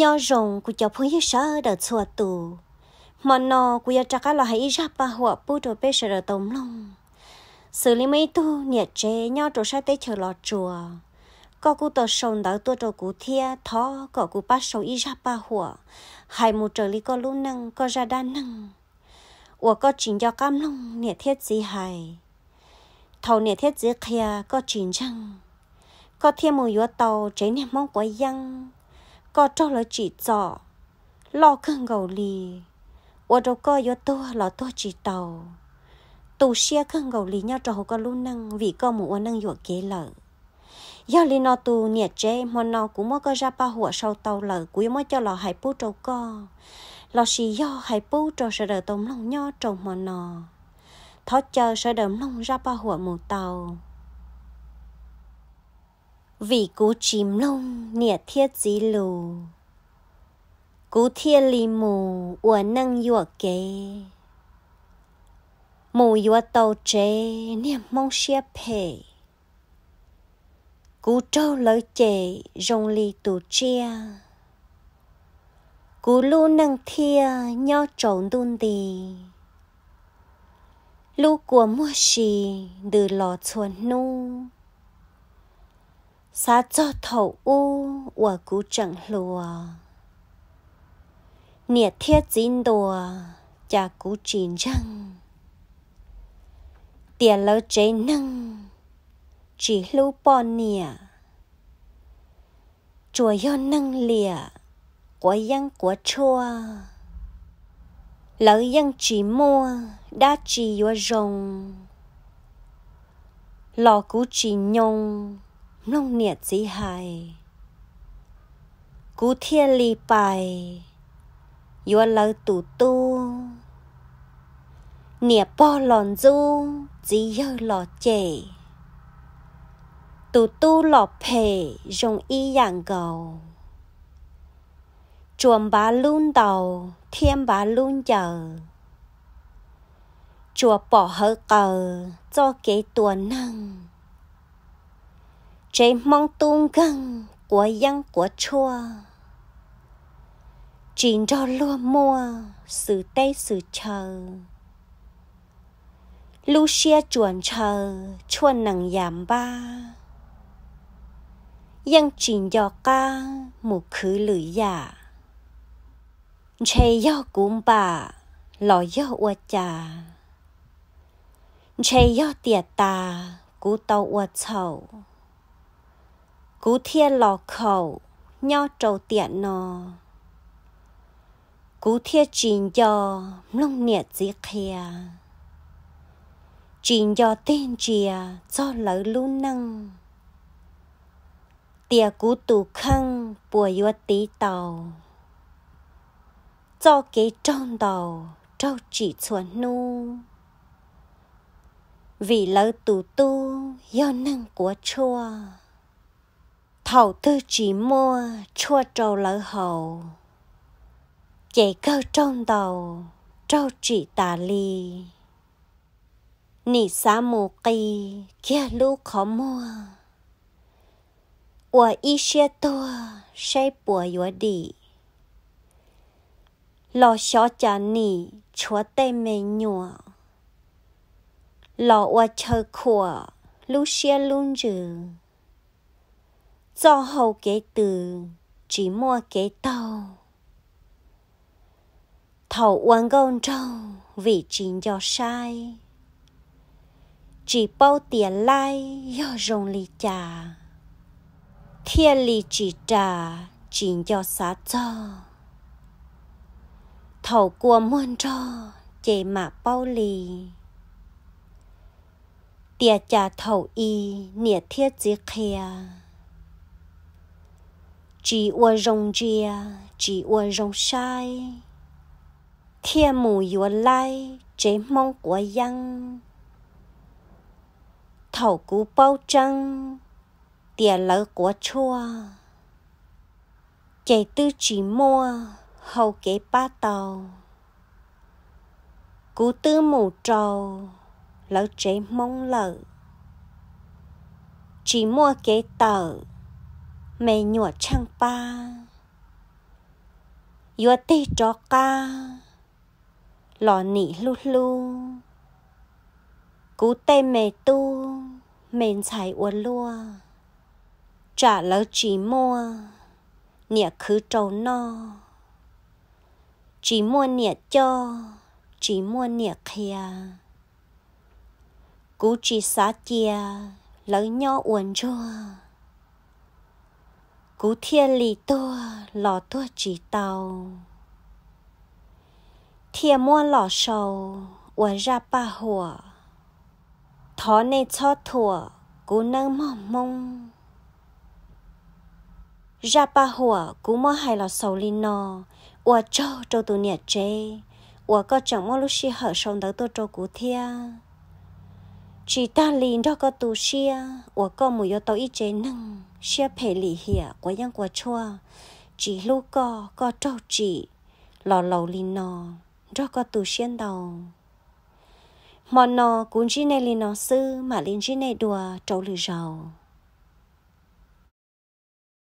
nhớ rồng của cháu phong yêu sợ đỡ chùa tù mà nó của yêu chắc là hãy ra ba hoa bút đồ bê sợ tổng lòng xử lý mấy tu nhiệt chế nhớ đồ sai tế chờ lọt chùa có cụ tờ sông đó tua đồ cụ thia thó có cụ bắt sâu y ra ba hoa hai một trở lý có lũ năng có ra đa năng ủa có chính do cam long nhiệt thiết gì hài thầu nhiệt thiết gì kia có chính chăng có thêm một yếu tàu chế niệm mong quay dăng có cho là chỉ cho, lo khăn gầu lì ở đâu có yo to là to chỉ tàu tù xe khăn gầu lì nhau trò hồ có luôn năng vì có một năng yo kế lợ do lì nó tù nhẹ chế mà nó cũng mới có ra ba hùa sau tàu lợ quý mới cho lò hải bố trâu co lò xì do hải bố trò sợ đỡ tôm lòng nho trâu mà nó thó chờ sợ đỡ lòng ra ba hùa một tàu vì cú chìm lông nịa thiết dí lù cú thiên lì mù ủa năng dùa kế mù dùa tàu chế nịa mong xia phê cú trâu lỡ chè rong lì tù chia cú lu năng thia nho trộn đun đi lu của mua xì từ lò chuồn nu sa cho thầu u và cú chẳng lùa nhiệt thiết dín đùa chả cú chín răng tiền lỡ chế nâng chỉ lưu bò nìa chùa yo nâng lìa của dân của chua lỡ dân chỉ mua đã chỉ yo rồng lò cú chỉ nhông nông nhiệt dĩ hay, cú thiên lì bài yua lơ tù tu nịa bò lòn du dĩ yêu lò chè tù tu lò phê dùng y dạng gầu chuồng bà luôn đầu thiên bà luôn chờ chùa bỏ hở cờ cho kế tuần năng chế mong tung găng của dân của chua chỉ cho lúa mua sự tây sự chờ lu xia chuẩn chờ chuẩn nặng giảm ba dân chỉ cho ca một khứ lưỡi giả dạ. chế do cũng bà lò do ua trà chế do tiệt ta cú tàu ua chầu cú thiên lò khẩu nho trầu tiện nò cú thiên trình do lông nhiệt dĩ khia trình do tên chìa cho lỡ lũ năng tia cú tù khăn bùa yếu tí tàu cho cái trong đầu trâu chỉ chuẩn nu vì lỡ tù tu do năng của chua thầu tư chỉ mua chua trâu lỡ hầu chạy cơ trong đầu trâu chỉ tà ly nị xá mù kỳ kia lũ khó mua ủa y xe tua xe bùa yếu đi lò xó chả nị chúa tê mê nhùa lò ủa chờ khủa lũ xe lũ rừng do hầu kế từ chỉ mua kế tàu thầu uống gôn trâu vì chính do sai chỉ bao tiền lai do rồng lì trà thiên lì chỉ trà chính do xá thầu cua muôn cho chê mà bao lì tia trà thầu y nịa thiết dưới khe chỉ ua rong chia chỉ ua rong sai thiên mù ua lai chế mong của dân thầu cú bao trăng tiền lỡ của chua chạy tư chỉ mua hầu kế ba tàu cú tư mù trầu lỡ chế mong lợ chỉ mua kế tàu mẹ nhỏ chẳng ba yo tê cho ca lò nỉ lu lu cú tê mẹ tu mền chạy uốn lua trả lỡ chỉ mua nịa khứ trầu no chỉ mua nịa cho chỉ mua nịa kia cú chỉ xá chia lỡ nhau uốn cho. 古天里多老多几刀，铁么老少我热把火，他那撮土古冷蒙蒙，热把火古么还老少哩呢？我走走到那这，我个脚么就是好受得多多古天。chỉ ta liền đó có tu xia của có một yo tàu ít chế năng xia phê lì hiệp của yang của chua chỉ lúc có có trâu chỉ lò lầu liền nò đó có tu xien đầu mà nó cũng chỉ này liền nó sư mà liền chỉ này đùa trâu lì rầu